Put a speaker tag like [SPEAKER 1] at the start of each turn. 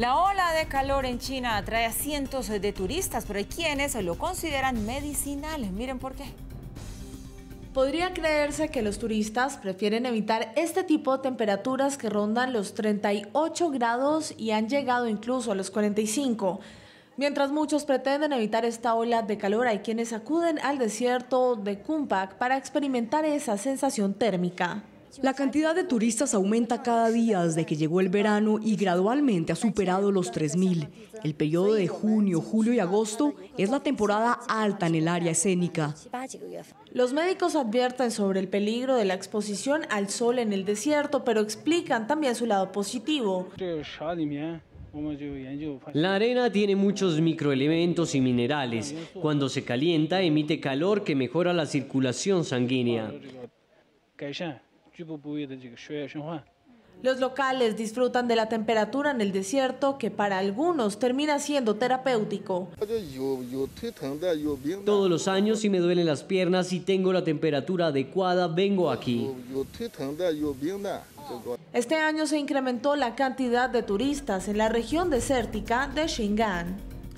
[SPEAKER 1] La ola de calor en China atrae a cientos de turistas, pero hay quienes lo consideran medicinal. Miren por qué. Podría creerse que los turistas prefieren evitar este tipo de temperaturas que rondan los 38 grados y han llegado incluso a los 45. Mientras muchos pretenden evitar esta ola de calor, hay quienes acuden al desierto de Kumpak para experimentar esa sensación térmica.
[SPEAKER 2] La cantidad de turistas aumenta cada día desde que llegó el verano y gradualmente ha superado los 3.000. El periodo de junio, julio y agosto es la temporada alta en el área escénica.
[SPEAKER 1] Los médicos advierten sobre el peligro de la exposición al sol en el desierto, pero explican también su lado positivo.
[SPEAKER 3] La arena tiene muchos microelementos y minerales. Cuando se calienta emite calor que mejora la circulación sanguínea.
[SPEAKER 1] Los locales disfrutan de la temperatura en el desierto que para algunos termina siendo terapéutico.
[SPEAKER 3] Todos los años si me duelen las piernas y tengo la temperatura adecuada vengo aquí.
[SPEAKER 1] Este año se incrementó la cantidad de turistas en la región desértica de Shingan.